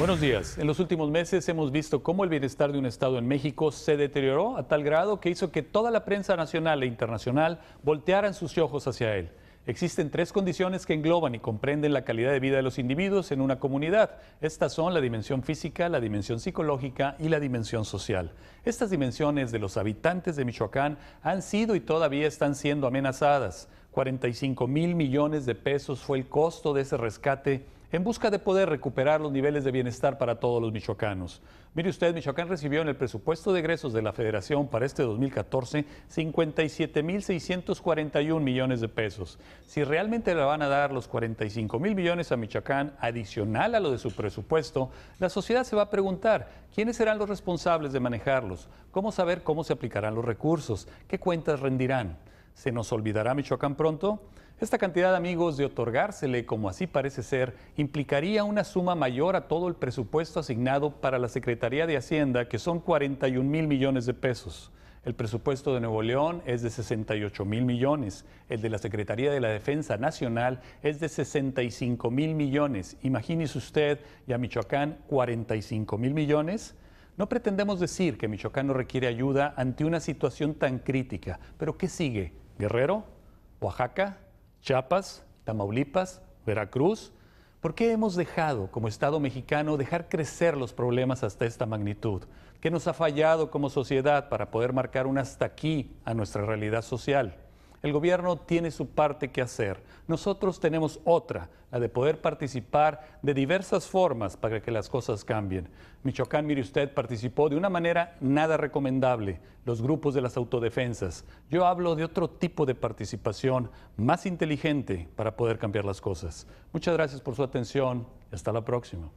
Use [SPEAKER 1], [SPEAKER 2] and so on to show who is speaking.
[SPEAKER 1] Buenos días. En los últimos meses hemos visto cómo el bienestar de un Estado en México se deterioró a tal grado que hizo que toda la prensa nacional e internacional voltearan sus ojos hacia él. Existen tres condiciones que engloban y comprenden la calidad de vida de los individuos en una comunidad. Estas son la dimensión física, la dimensión psicológica y la dimensión social. Estas dimensiones de los habitantes de Michoacán han sido y todavía están siendo amenazadas. 45 mil millones de pesos fue el costo de ese rescate en busca de poder recuperar los niveles de bienestar para todos los michoacanos. Mire usted, Michoacán recibió en el presupuesto de egresos de la Federación para este 2014 57.641 millones de pesos. Si realmente le van a dar los 45 mil millones a Michoacán adicional a lo de su presupuesto, la sociedad se va a preguntar quiénes serán los responsables de manejarlos, cómo saber cómo se aplicarán los recursos, qué cuentas rendirán. ¿Se nos olvidará Michoacán pronto? Esta cantidad, amigos, de otorgársele, como así parece ser, implicaría una suma mayor a todo el presupuesto asignado para la Secretaría de Hacienda, que son 41 mil millones de pesos. El presupuesto de Nuevo León es de 68 mil millones, el de la Secretaría de la Defensa Nacional es de 65 mil millones. Imagínese usted y a Michoacán 45 mil millones. No pretendemos decir que Michoacán no requiere ayuda ante una situación tan crítica, pero ¿qué sigue? Guerrero, Oaxaca, Chiapas, Tamaulipas, Veracruz. ¿Por qué hemos dejado como Estado mexicano dejar crecer los problemas hasta esta magnitud? ¿Qué nos ha fallado como sociedad para poder marcar un hasta aquí a nuestra realidad social? El gobierno tiene su parte que hacer. Nosotros tenemos otra, la de poder participar de diversas formas para que las cosas cambien. Michoacán, mire usted, participó de una manera nada recomendable, los grupos de las autodefensas. Yo hablo de otro tipo de participación más inteligente para poder cambiar las cosas. Muchas gracias por su atención. Hasta la próxima.